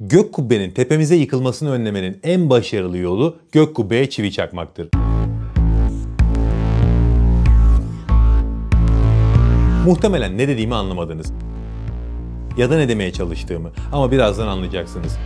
Gök kubbenin tepemize yıkılmasını önlemenin en başarılı yolu gök kubbeye çivi çakmaktır. Muhtemelen ne dediğimi anlamadınız. Ya da ne demeye çalıştığımı ama birazdan anlayacaksınız.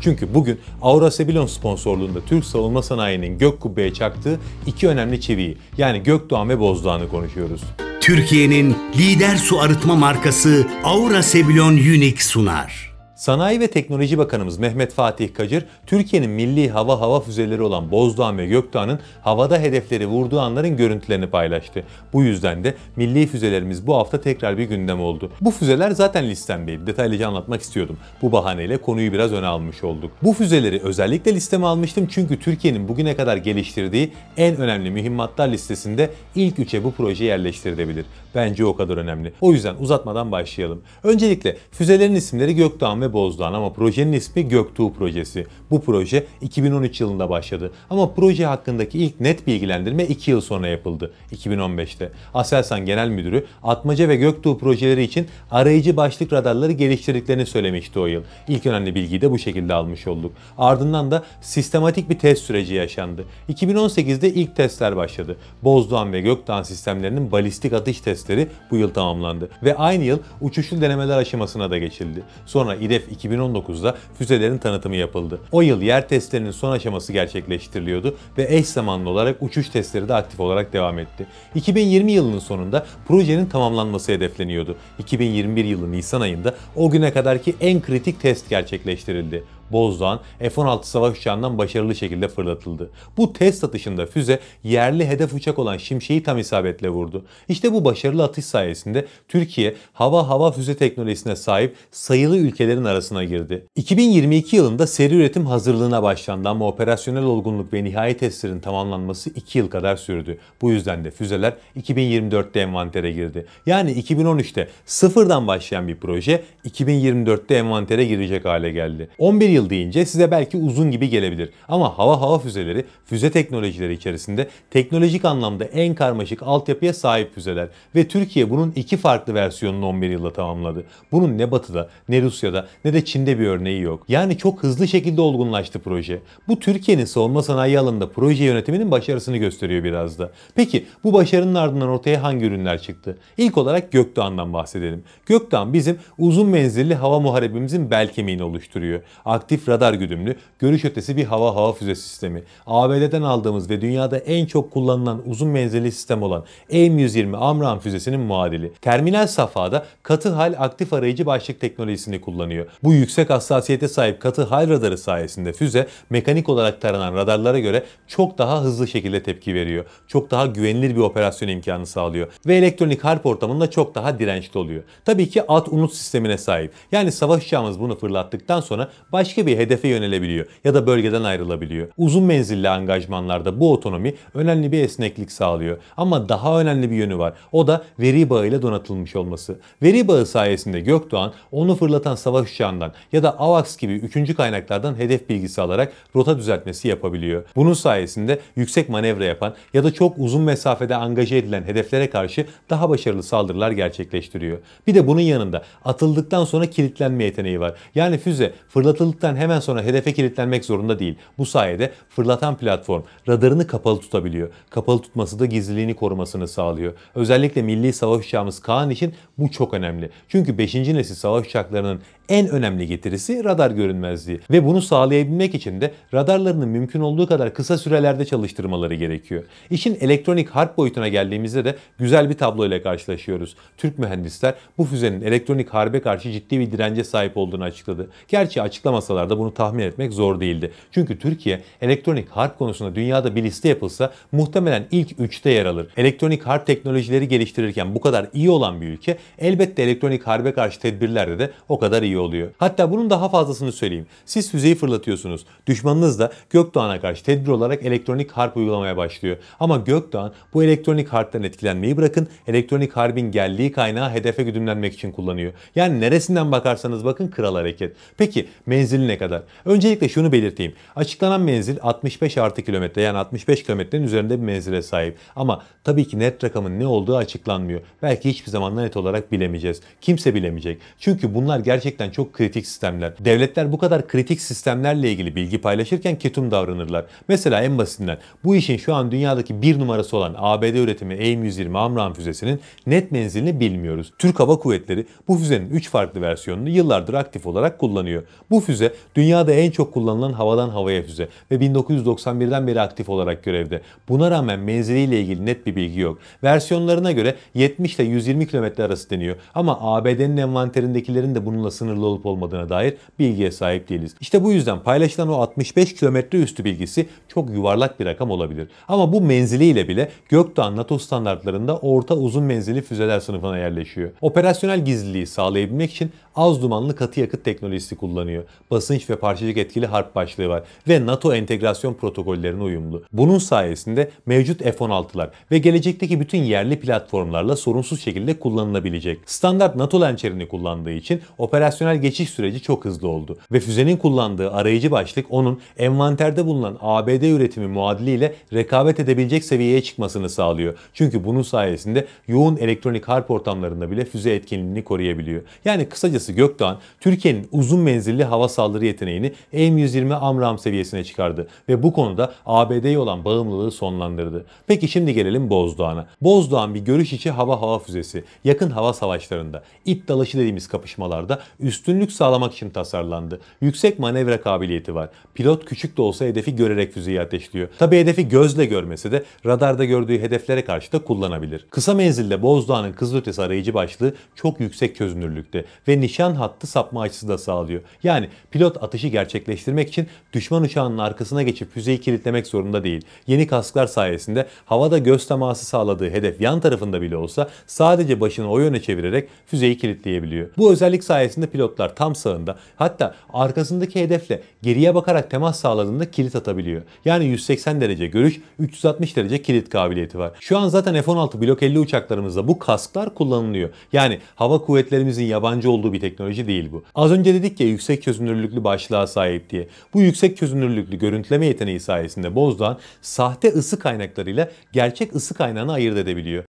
Çünkü bugün Aura Sebilon sponsorluğunda Türk savunma sanayinin gök kubbeye çaktığı iki önemli çiviyi yani Gökdoğan ve Bozdoğan'ı konuşuyoruz. Türkiye'nin lider su arıtma markası Aura Sebilon Unique sunar. Sanayi ve Teknoloji Bakanımız Mehmet Fatih Kacır, Türkiye'nin milli hava hava füzeleri olan Bozdoğan ve Gökdoğan'ın havada hedefleri vurduğu anların görüntülerini paylaştı. Bu yüzden de milli füzelerimiz bu hafta tekrar bir gündem oldu. Bu füzeler zaten listemdeydi. Detaylıca anlatmak istiyordum. Bu bahaneyle konuyu biraz öne almış olduk. Bu füzeleri özellikle listeme almıştım çünkü Türkiye'nin bugüne kadar geliştirdiği en önemli mühimmatlar listesinde ilk üçe bu proje yerleştirilebilir. Bence o kadar önemli. O yüzden uzatmadan başlayalım. Öncelikle füzelerin isimleri Gökdoğan ve Bozdoğan ama projenin ismi Göktuğ Projesi. Bu proje 2013 yılında başladı ama proje hakkındaki ilk net bilgilendirme 2 yıl sonra yapıldı 2015'te. Aselsan Genel Müdürü Atmaca ve Göktuğ projeleri için arayıcı başlık radarları geliştirdiklerini söylemişti o yıl. İlk önemli bilgiyi de bu şekilde almış olduk. Ardından da sistematik bir test süreci yaşandı. 2018'de ilk testler başladı. Bozdoğan ve Gökdoğan sistemlerinin balistik atış testleri bu yıl tamamlandı ve aynı yıl uçuşlu denemeler aşamasına da geçildi. Sonra İDES Hedef 2019'da füzelerin tanıtımı yapıldı. O yıl yer testlerinin son aşaması gerçekleştiriliyordu ve eş zamanlı olarak uçuş testleri de aktif olarak devam etti. 2020 yılının sonunda projenin tamamlanması hedefleniyordu. 2021 yılı Nisan ayında o güne kadarki en kritik test gerçekleştirildi. Bozdoğan F-16 savaş uçağından başarılı şekilde fırlatıldı. Bu test atışında füze yerli hedef uçak olan Şimşek'i tam isabetle vurdu. İşte bu başarılı atış sayesinde Türkiye hava hava füze teknolojisine sahip sayılı ülkelerin arasına girdi. 2022 yılında seri üretim hazırlığına başlandı ama operasyonel olgunluk ve nihai testlerin tamamlanması 2 yıl kadar sürdü. Bu yüzden de füzeler 2024'te envantere girdi. Yani 2013'te sıfırdan başlayan bir proje 2024'te envantere girecek hale geldi. 11 yıl deyince size belki uzun gibi gelebilir. Ama hava hava füzeleri füze teknolojileri içerisinde teknolojik anlamda en karmaşık altyapıya sahip füzeler ve Türkiye bunun iki farklı versiyonunu 11 yılda tamamladı. Bunun ne Batı'da, ne Rusya'da, ne de Çin'de bir örneği yok. Yani çok hızlı şekilde olgunlaştı proje. Bu Türkiye'nin savunma sanayi alanında proje yönetiminin başarısını gösteriyor biraz da. Peki bu başarının ardından ortaya hangi ürünler çıktı? İlk olarak Gökdoğan'dan bahsedelim. Gökdoğan bizim uzun menzilli hava muharebimizin bel kemiğini oluşturuyor aktif radar güdümlü, görüş ötesi bir hava hava füze sistemi, ABD'den aldığımız ve dünyada en çok kullanılan uzun menzilli sistem olan AIM-120 AMRAAM füzesinin muadili. Terminal safhada katı hal aktif arayıcı başlık teknolojisini kullanıyor. Bu yüksek hassasiyete sahip katı hal radarı sayesinde füze mekanik olarak taranan radarlara göre çok daha hızlı şekilde tepki veriyor. Çok daha güvenilir bir operasyon imkanı sağlıyor ve elektronik harp ortamında çok daha dirençli oluyor. Tabii ki at unut sistemine sahip. Yani savaş uçağımız bunu fırlattıktan sonra başka başka bir hedefe yönelebiliyor ya da bölgeden ayrılabiliyor. Uzun menzilli angajmanlarda bu otonomi önemli bir esneklik sağlıyor. Ama daha önemli bir yönü var. O da veri bağıyla donatılmış olması. Veri bağı sayesinde Gökdoğan onu fırlatan savaş uçağından ya da AVAX gibi üçüncü kaynaklardan hedef bilgisi alarak rota düzeltmesi yapabiliyor. Bunun sayesinde yüksek manevra yapan ya da çok uzun mesafede angaje edilen hedeflere karşı daha başarılı saldırılar gerçekleştiriyor. Bir de bunun yanında atıldıktan sonra kilitlenme yeteneği var. Yani füze fırlatıldıktan attıktan hemen sonra hedefe kilitlenmek zorunda değil. Bu sayede fırlatan platform radarını kapalı tutabiliyor. Kapalı tutması da gizliliğini korumasını sağlıyor. Özellikle milli savaş uçağımız Kaan için bu çok önemli. Çünkü 5. nesil savaş uçaklarının en önemli getirisi radar görünmezliği ve bunu sağlayabilmek için de radarlarını mümkün olduğu kadar kısa sürelerde çalıştırmaları gerekiyor. İşin elektronik harp boyutuna geldiğimizde de güzel bir tablo ile karşılaşıyoruz. Türk mühendisler bu füzenin elektronik harbe karşı ciddi bir dirence sahip olduğunu açıkladı. Gerçi açıklamasa olsalar bunu tahmin etmek zor değildi. Çünkü Türkiye elektronik harp konusunda dünyada bir liste yapılsa muhtemelen ilk üçte yer alır. Elektronik harp teknolojileri geliştirirken bu kadar iyi olan bir ülke elbette elektronik harbe karşı tedbirlerde de o kadar iyi oluyor. Hatta bunun daha fazlasını söyleyeyim. Siz füzeyi fırlatıyorsunuz. Düşmanınız da Gökdoğan'a karşı tedbir olarak elektronik harp uygulamaya başlıyor. Ama Gökdoğan bu elektronik harpten etkilenmeyi bırakın elektronik harbin geldiği kaynağı hedefe güdümlenmek için kullanıyor. Yani neresinden bakarsanız bakın kral hareket. Peki menzilli Eylül'üne kadar. Öncelikle şunu belirteyim. Açıklanan menzil 65 artı kilometre yani 65 kilometrenin üzerinde bir menzile sahip. Ama tabii ki net rakamın ne olduğu açıklanmıyor. Belki hiçbir zaman net olarak bilemeyeceğiz. Kimse bilemeyecek. Çünkü bunlar gerçekten çok kritik sistemler. Devletler bu kadar kritik sistemlerle ilgili bilgi paylaşırken ketum davranırlar. Mesela en basitinden bu işin şu an dünyadaki bir numarası olan ABD üretimi AIM-120 Amram füzesinin net menzilini bilmiyoruz. Türk Hava Kuvvetleri bu füzenin 3 farklı versiyonunu yıllardır aktif olarak kullanıyor. Bu füze dünyada en çok kullanılan havadan havaya füze ve 1991'den beri aktif olarak görevde. Buna rağmen menziliyle ilgili net bir bilgi yok. Versiyonlarına göre 70 ile 120 km arası deniyor ama ABD'nin envanterindekilerin de bununla sınırlı olup olmadığına dair bilgiye sahip değiliz. İşte bu yüzden paylaşılan o 65 km üstü bilgisi çok yuvarlak bir rakam olabilir. Ama bu menziliyle bile Gökdağ NATO standartlarında orta uzun menzili füzeler sınıfına yerleşiyor. Operasyonel gizliliği sağlayabilmek için az dumanlı katı yakıt teknolojisi kullanıyor. Basınç ve parçacık etkili harp başlığı var ve NATO entegrasyon protokollerine uyumlu. Bunun sayesinde mevcut F-16'lar ve gelecekteki bütün yerli platformlarla sorunsuz şekilde kullanılabilecek. Standart NATO lançerini kullandığı için operasyonel geçiş süreci çok hızlı oldu ve füzenin kullandığı arayıcı başlık onun envanterde bulunan ABD üretimi muadiliyle rekabet edebilecek seviyeye çıkmasını sağlıyor. Çünkü bunun sayesinde yoğun elektronik harp ortamlarında bile füze etkinliğini koruyabiliyor. Yani kısacası Kıbrıs Gökdoğan Türkiye'nin uzun menzilli hava saldırı yeteneğini M120 Amram seviyesine çıkardı ve bu konuda ABD'ye olan bağımlılığı sonlandırdı. Peki şimdi gelelim Bozdoğan'a. Bozdoğan bir görüş içi hava hava füzesi. Yakın hava savaşlarında, it dalaşı dediğimiz kapışmalarda üstünlük sağlamak için tasarlandı. Yüksek manevra kabiliyeti var. Pilot küçük de olsa hedefi görerek füzeyi ateşliyor. Tabi hedefi gözle görmese de radarda gördüğü hedeflere karşı da kullanabilir. Kısa menzilde Bozdoğan'ın Kızılötesi arayıcı başlığı çok yüksek çözünürlükte ve niş nişan hattı sapma açısı da sağlıyor. Yani pilot atışı gerçekleştirmek için düşman uçağının arkasına geçip füzeyi kilitlemek zorunda değil. Yeni kasklar sayesinde havada göz teması sağladığı hedef yan tarafında bile olsa sadece başını o yöne çevirerek füzeyi kilitleyebiliyor. Bu özellik sayesinde pilotlar tam sağında hatta arkasındaki hedefle geriye bakarak temas sağladığında kilit atabiliyor. Yani 180 derece görüş, 360 derece kilit kabiliyeti var. Şu an zaten F-16 Block 50 uçaklarımızda bu kasklar kullanılıyor. Yani hava kuvvetlerimizin yabancı olduğu bir teknoloji değil bu. Az önce dedik ya yüksek çözünürlüklü başlığa sahip diye. Bu yüksek çözünürlüklü görüntüleme yeteneği sayesinde Bozdoğan sahte ısı kaynaklarıyla gerçek ısı kaynağını ayırt edebiliyor.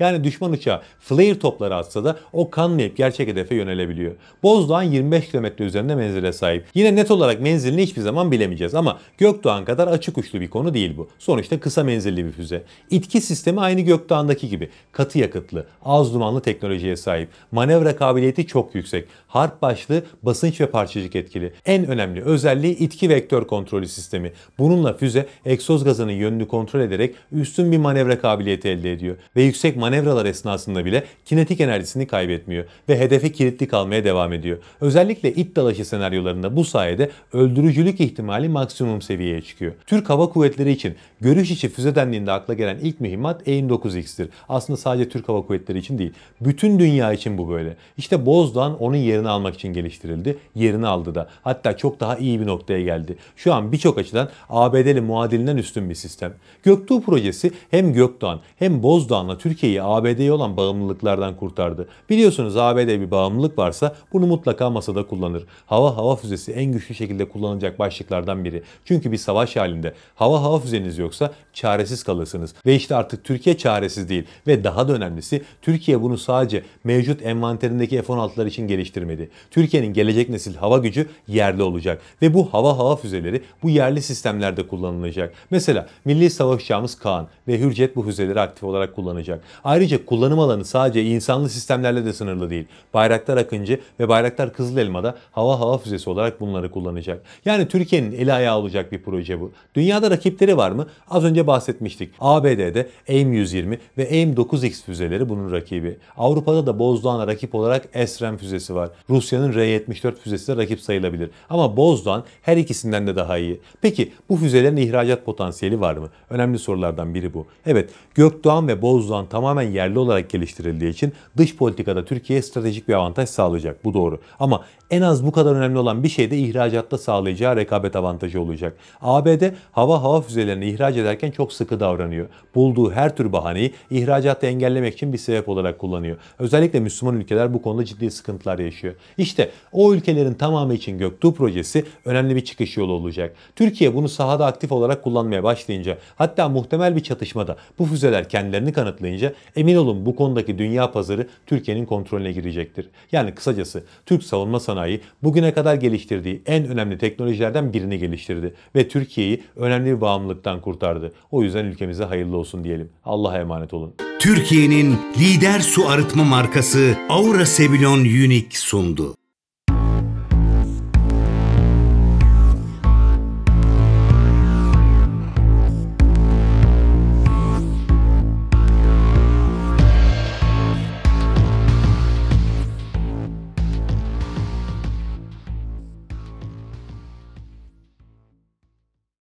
Yani düşman uçağı flare topları atsa da o kanmayıp gerçek hedefe yönelebiliyor. Bozdoğan 25 km üzerinde menzile sahip. Yine net olarak menzilini hiçbir zaman bilemeyeceğiz ama Gökdoğan kadar açık uçlu bir konu değil bu. Sonuçta kısa menzilli bir füze. İtki sistemi aynı Gökdoğan'daki gibi. Katı yakıtlı, az dumanlı teknolojiye sahip. Manevra kabiliyeti çok yüksek. Harp başlı, basınç ve parçacık etkili. En önemli özelliği itki vektör kontrolü sistemi. Bununla füze egzoz gazının yönünü kontrol ederek üstün bir manevra kabiliyeti elde ediyor ve yüksek manevra manevralar esnasında bile kinetik enerjisini kaybetmiyor ve hedefe kilitli kalmaya devam ediyor. Özellikle it dalaşı senaryolarında bu sayede öldürücülük ihtimali maksimum seviyeye çıkıyor. Türk Hava Kuvvetleri için görüş içi füze dendiğinde akla gelen ilk mühimmat AIM 9X'tir. Aslında sadece Türk Hava Kuvvetleri için değil. Bütün dünya için bu böyle. İşte Bozdoğan onun yerini almak için geliştirildi. Yerini aldı da. Hatta çok daha iyi bir noktaya geldi. Şu an birçok açıdan ABD'li muadilinden üstün bir sistem. Göktuğ projesi hem Gökdoğan hem Bozdoğan'la Türkiye'yi ABD'ye olan bağımlılıklardan kurtardı. Biliyorsunuz ABD'ye bir bağımlılık varsa bunu mutlaka masada kullanır. Hava hava füzesi en güçlü şekilde kullanılacak başlıklardan biri. Çünkü bir savaş halinde hava hava füzeniz yoksa çaresiz kalırsınız. Ve işte artık Türkiye çaresiz değil ve daha da önemlisi Türkiye bunu sadece mevcut envanterindeki F-16'lar için geliştirmedi. Türkiye'nin gelecek nesil hava gücü yerli olacak ve bu hava hava füzeleri bu yerli sistemlerde kullanılacak. Mesela Milli Savaş Uçağımız Kaan ve Hürjet bu füzeleri aktif olarak kullanacak. Ayrıca kullanım alanı sadece insanlı sistemlerle de sınırlı değil. Bayraktar Akıncı ve Bayraktar Kızıl Elma'da hava hava füzesi olarak bunları kullanacak. Yani Türkiye'nin eli ayağı olacak bir proje bu. Dünyada rakipleri var mı? Az önce bahsetmiştik. ABD'de AIM-120 ve AIM-9X füzeleri bunun rakibi. Avrupa'da da Bozdoğan'a rakip olarak Esrem füzesi var. Rusya'nın R-74 füzesi de rakip sayılabilir. Ama Bozdoğan her ikisinden de daha iyi. Peki bu füzelerin ihracat potansiyeli var mı? Önemli sorulardan biri bu. Evet Gökdoğan ve Bozdoğan tamamen tamamen yerli olarak geliştirildiği için dış politikada Türkiye'ye stratejik bir avantaj sağlayacak. Bu doğru. Ama en az bu kadar önemli olan bir şey de ihracatta sağlayacağı rekabet avantajı olacak. ABD hava hava füzelerini ihraç ederken çok sıkı davranıyor. Bulduğu her tür bahaneyi ihracatta engellemek için bir sebep olarak kullanıyor. Özellikle Müslüman ülkeler bu konuda ciddi sıkıntılar yaşıyor. İşte o ülkelerin tamamı için Göktuğ projesi önemli bir çıkış yolu olacak. Türkiye bunu sahada aktif olarak kullanmaya başlayınca hatta muhtemel bir çatışmada bu füzeler kendilerini kanıtlayınca Emin olun bu konudaki dünya pazarı Türkiye'nin kontrolüne girecektir. Yani kısacası Türk savunma sanayi bugüne kadar geliştirdiği en önemli teknolojilerden birini geliştirdi ve Türkiye'yi önemli bir bağımlılıktan kurtardı. O yüzden ülkemize hayırlı olsun diyelim. Allah'a emanet olun. Türkiye'nin lider su arıtma markası Aura Sebilon Unique sundu.